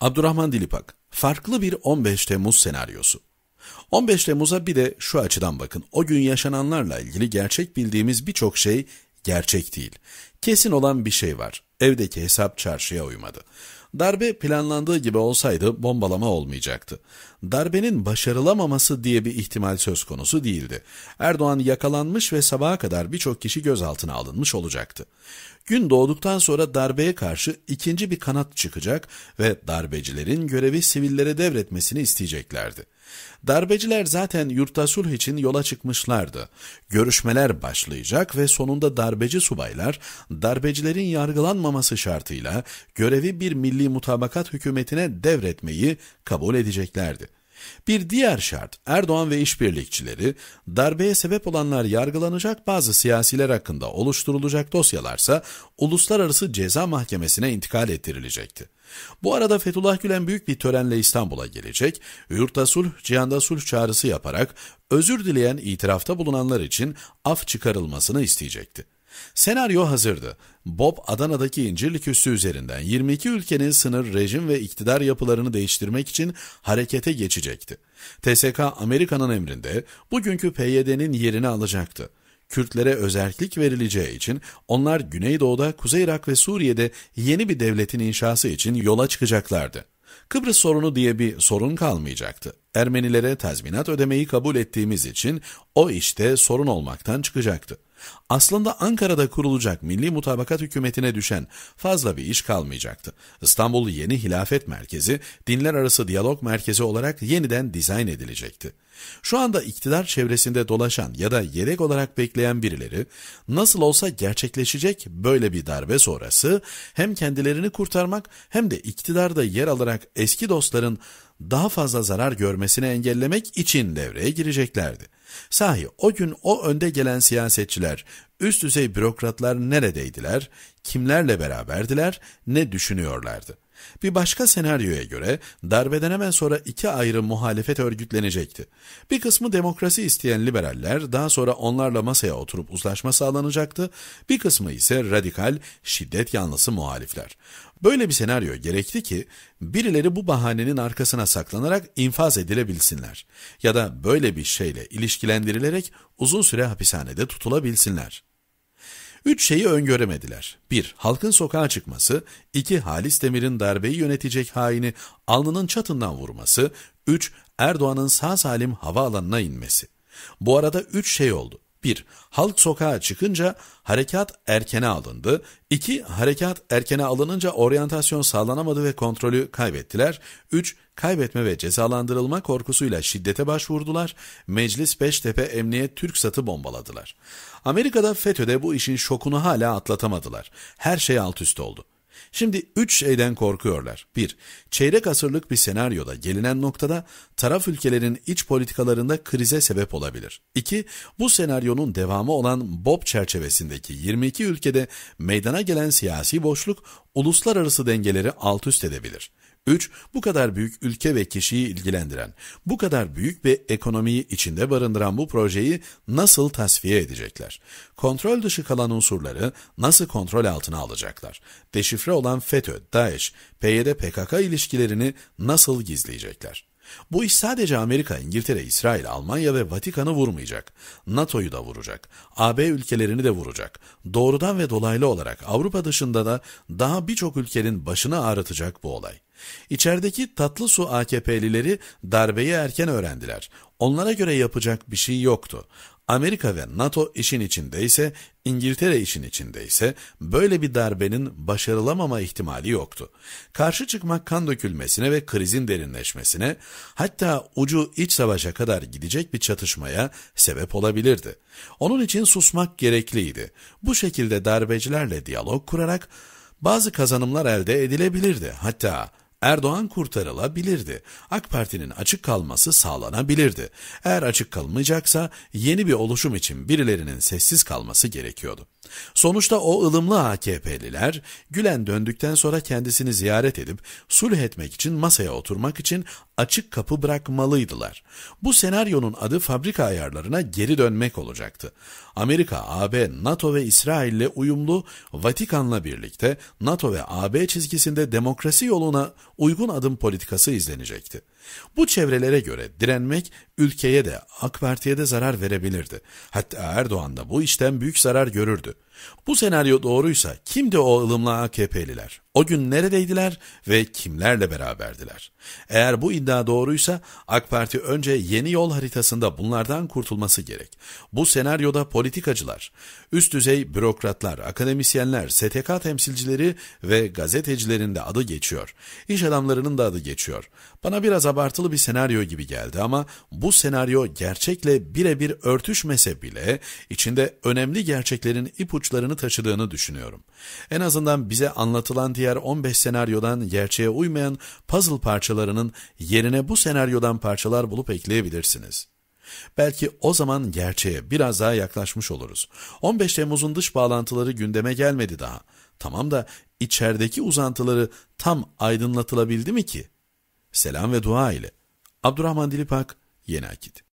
Abdurrahman Dilipak, farklı bir 15 Temmuz senaryosu. 15 Temmuz'a bir de şu açıdan bakın. O gün yaşananlarla ilgili gerçek bildiğimiz birçok şey gerçek değil. Kesin olan bir şey var. Evdeki hesap çarşıya uymadı. Darbe planlandığı gibi olsaydı bombalama olmayacaktı. Darbenin başarılamaması diye bir ihtimal söz konusu değildi. Erdoğan yakalanmış ve sabaha kadar birçok kişi gözaltına alınmış olacaktı. Gün doğduktan sonra darbeye karşı ikinci bir kanat çıkacak ve darbecilerin görevi sivillere devretmesini isteyeceklerdi. Darbeciler zaten yurtta sulh için yola çıkmışlardı. Görüşmeler başlayacak ve sonunda darbeci subaylar, darbecilerin yargılanmaması şartıyla görevi bir milli Milli Mutabakat hükümetine devretmeyi kabul edeceklerdi. Bir diğer şart Erdoğan ve işbirlikçileri darbeye sebep olanlar yargılanacak bazı siyasiler hakkında oluşturulacak dosyalarsa uluslararası ceza mahkemesine intikal ettirilecekti. Bu arada Fethullah Gülen büyük bir törenle İstanbul'a gelecek, yurtta sulh, cihanda sulh çağrısı yaparak özür dileyen itirafta bulunanlar için af çıkarılmasını isteyecekti. Senaryo hazırdı. Bob Adana'daki İncirlik Üssü üzerinden 22 ülkenin sınır, rejim ve iktidar yapılarını değiştirmek için harekete geçecekti. TSK Amerika'nın emrinde bugünkü PYD'nin yerini alacaktı. Kürtlere özellik verileceği için onlar Güneydoğu'da, Kuzey Irak ve Suriye'de yeni bir devletin inşası için yola çıkacaklardı. Kıbrıs sorunu diye bir sorun kalmayacaktı. Ermenilere tazminat ödemeyi kabul ettiğimiz için o işte sorun olmaktan çıkacaktı. Aslında Ankara'da kurulacak Milli Mutabakat Hükümeti'ne düşen fazla bir iş kalmayacaktı. İstanbul'u yeni hilafet merkezi, dinler arası diyalog merkezi olarak yeniden dizayn edilecekti. Şu anda iktidar çevresinde dolaşan ya da yedek olarak bekleyen birileri nasıl olsa gerçekleşecek böyle bir darbe sonrası hem kendilerini kurtarmak hem de iktidarda yer alarak eski dostların daha fazla zarar görmesini engellemek için devreye gireceklerdi. Sahi o gün o önde gelen siyasetçiler, üst düzey bürokratlar neredeydiler, kimlerle beraberdiler, ne düşünüyorlardı? Bir başka senaryoya göre darbeden hemen sonra iki ayrı muhalefet örgütlenecekti. Bir kısmı demokrasi isteyen liberaller daha sonra onlarla masaya oturup uzlaşma sağlanacaktı. Bir kısmı ise radikal, şiddet yanlısı muhalifler. Böyle bir senaryo gerekti ki birileri bu bahanenin arkasına saklanarak infaz edilebilsinler ya da böyle bir şeyle ilişkilendirilerek uzun süre hapishanede tutulabilsinler. Üç şeyi öngöremediler. Bir, Halkın sokağa çıkması. iki, Halis Demir'in darbeyi yönetecek haini alnının çatından vurması. üç, Erdoğan'ın sağ salim havaalanına inmesi. Bu arada üç şey oldu. 1. Halk sokağa çıkınca harekat erkene alındı. 2. Harekat erkene alınınca oryantasyon sağlanamadı ve kontrolü kaybettiler. 3. Kaybetme ve cezalandırılma korkusuyla şiddete başvurdular. Meclis Beştepe Emniyet Türk Sat'ı bombaladılar. Amerika'da FETÖ'de bu işin şokunu hala atlatamadılar. Her şey alt üst oldu. Şimdi üç şeyden korkuyorlar. Bir, Çeyrek asırlık bir senaryoda gelinen noktada taraf ülkelerin iç politikalarında krize sebep olabilir. İki, Bu senaryonun devamı olan Bob çerçevesindeki 22 ülkede meydana gelen siyasi boşluk uluslararası dengeleri alt üst edebilir. 3. Bu kadar büyük ülke ve kişiyi ilgilendiren, bu kadar büyük ve ekonomiyi içinde barındıran bu projeyi nasıl tasfiye edecekler? Kontrol dışı kalan unsurları nasıl kontrol altına alacaklar? Deşifre olan FETÖ, DAEŞ, PYD, PKK ilişkilerini nasıl gizleyecekler? Bu iş sadece Amerika, İngiltere, İsrail, Almanya ve Vatikan'ı vurmayacak. NATO'yu da vuracak. AB ülkelerini de vuracak. Doğrudan ve dolaylı olarak Avrupa dışında da daha birçok ülkenin başını ağrıtacak bu olay. İçerideki tatlı su AKP'lileri darbeyi erken öğrendiler. Onlara göre yapacak bir şey yoktu. Amerika ve NATO işin içindeyse, İngiltere işin içindeyse böyle bir darbenin başarılamama ihtimali yoktu. Karşı çıkmak kan dökülmesine ve krizin derinleşmesine, hatta ucu iç savaşa kadar gidecek bir çatışmaya sebep olabilirdi. Onun için susmak gerekliydi. Bu şekilde darbecilerle diyalog kurarak bazı kazanımlar elde edilebilirdi. Hatta Erdoğan kurtarılabilirdi. AK Parti'nin açık kalması sağlanabilirdi. Eğer açık kalmayacaksa yeni bir oluşum için birilerinin sessiz kalması gerekiyordu. Sonuçta o ılımlı AKP'liler Gülen döndükten sonra kendisini ziyaret edip sulh etmek için masaya oturmak için açık kapı bırakmalıydılar. Bu senaryonun adı fabrika ayarlarına geri dönmek olacaktı. Amerika, AB, NATO ve İsrail ile uyumlu Vatikan'la birlikte NATO ve AB çizgisinde demokrasi yoluna uygun adım politikası izlenecekti. Bu çevrelere göre direnmek ülkeye de AK Parti'ye de zarar verebilirdi. Hatta Erdoğan da bu işten büyük zarar görürdü. Bu senaryo doğruysa kimdi o ılımlı AKP'liler? O gün neredeydiler ve kimlerle beraberdiler? Eğer bu iddia doğruysa AK Parti önce yeni yol haritasında bunlardan kurtulması gerek. Bu senaryoda politikacılar, üst düzey bürokratlar, akademisyenler, STK temsilcileri ve gazetecilerin de adı geçiyor. İş adamlarının da adı geçiyor. Bana biraz abartılı bir senaryo gibi geldi ama bu senaryo gerçekle birebir örtüşmese bile içinde önemli gerçeklerin ipuçlarını taşıdığını düşünüyorum. En azından bize anlatılan diğer 15 senaryodan gerçeğe uymayan puzzle parçalarının yerine bu senaryodan parçalar bulup ekleyebilirsiniz. Belki o zaman gerçeğe biraz daha yaklaşmış oluruz. 15 Temmuz'un dış bağlantıları gündeme gelmedi daha. Tamam da içerideki uzantıları tam aydınlatılabildi mi ki? Selam ve dua ile. Abdurrahman Dilipak, Yeni Akit.